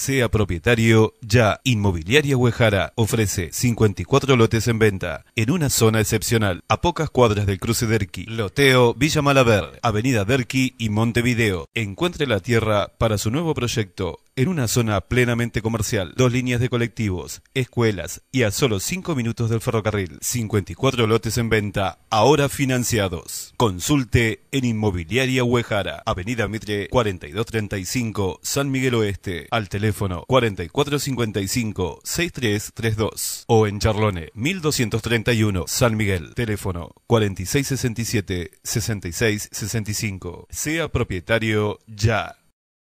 sea propietario ya. Inmobiliaria Huejara ofrece 54 lotes en venta en una zona excepcional a pocas cuadras del cruce Derqui. Loteo Villa Malaber, Avenida Derqui y Montevideo. Encuentre la tierra para su nuevo proyecto en una zona plenamente comercial, dos líneas de colectivos, escuelas y a solo 5 minutos del ferrocarril. 54 lotes en venta, ahora financiados. Consulte en Inmobiliaria Huejara, Avenida Mitre 4235, San Miguel Oeste, al teléfono 4455-6332 o en Charlone 1231, San Miguel, teléfono 4667-6665. Sea propietario ya.